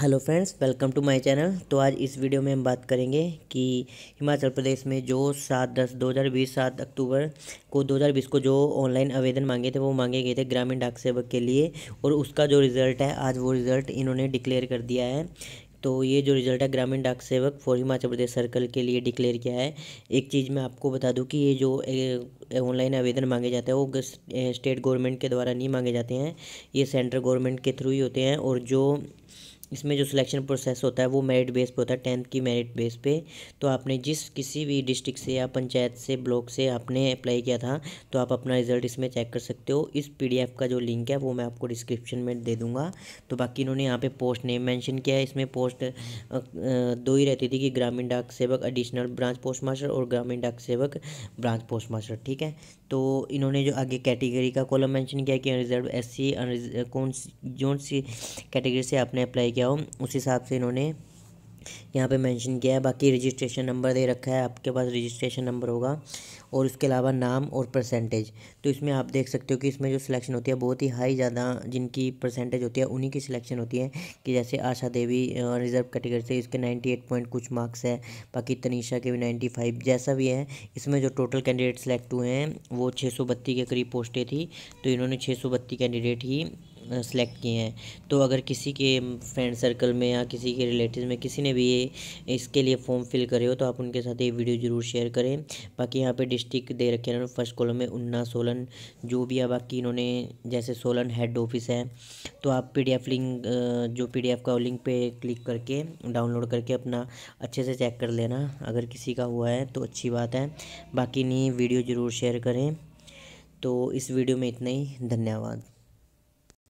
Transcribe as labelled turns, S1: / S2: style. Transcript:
S1: hello friends welcome to my channel तो आज इस वीडियो में हम बात करेंगे कि हिमाचल प्रदेश में जो सात दस दो हज़ार बीस सात अक्टूबर को दो हज़ार बीस को जो ऑनलाइन आवेदन मांगे थे वो मांगे गए थे ग्रामीण डाक सेवक के लिए और उसका जो रिज़ल्ट है आज वो रिज़ल्ट इन्होंने डिक्लेयर कर दिया है तो ये जो रिज़ल्ट है ग्रामीण डाक सेवक फॉर हिमाचल प्रदेश सर्कल के लिए डिक्लेयर किया है एक चीज़ मैं आपको बता दूं कि ये जो ऑनलाइन आवेदन मांगे जाते हैं वो स्टेट गवर्नमेंट के द्वारा नहीं मांगे जाते हैं ये सेंट्रल गवर्नमेंट के थ्रू ही होते हैं और जो इसमें जो सिलेक्शन प्रोसेस होता है वो मेरिट बेस पे होता है टेंथ की मेरिट बेस पे तो आपने जिस किसी भी डिस्ट्रिक्ट से या पंचायत से ब्लॉक से आपने अप्लाई किया था तो आप अपना रिजल्ट इसमें चेक कर सकते हो इस पीडीएफ का जो लिंक है वो मैं आपको डिस्क्रिप्शन में दे दूँगा तो बाकी इन्होंने यहाँ पे पोस्ट नेम मैंशन किया है इसमें पोस्ट दो ही रहती थी कि ग्रामीण डाक सेवक एडिशनल ब्रांच पोस्ट मास्टर और ग्रामीण डाक सेवक ब्रांच पोस्ट मास्टर ठीक है तो इन्होंने जो आगे कैटेगरी का कॉलम मैंशन किया कि रिजर्व एस सी कौन सी कौन सी कैटेगरी से आपने अप्लाई किया हो उस हिसाब से इन्होंने यहाँ पे मेंशन किया है बाकी रजिस्ट्रेशन नंबर दे रखा है आपके पास रजिस्ट्रेशन नंबर होगा और उसके अलावा नाम और परसेंटेज तो इसमें आप देख सकते हो कि इसमें जो सिलेक्शन होती है बहुत ही हाई ज़्यादा जिनकी परसेंटेज होती है उन्हीं की सिलेक्शन होती है कि जैसे आशा देवी रिजर्व कैटेगरी से इसके नाइन्टी एट पॉइंट कुछ मार्क्स है बाकी तनीषा के भी नाइन्टी फाइव जैसा भी है इसमें जो टोटल कैंडिडेट सेलेक्ट हुए हैं वो छः सौ बत्ती के करीब पोस्टें थी तो इन्होंने छः सौ बत्ती कैंडिडेट ही सेलेक्ट किए हैं तो अगर किसी के फ्रेंड सर्कल में या किसी के रिलेटिव में किसी ने भी ये इसके लिए फॉर्म फिल करे हो तो आप उनके साथ ये वीडियो ज़रूर शेयर करें बाकी यहाँ पे डिस्ट्रिक्ट दे रखे हैं फर्स्ट कॉलम में उन्ना सोलन जो भी है बाकी इन्होंने जैसे सोलन हेड ऑफिस है तो आप पी लिंक जो पी का लिंक पर क्लिक करके डाउनलोड करके अपना अच्छे से चेक कर लेना अगर किसी का हुआ है तो अच्छी बात है बाकी नहीं वीडियो ज़रूर शेयर करें तो इस वीडियो में इतना ही धन्यवाद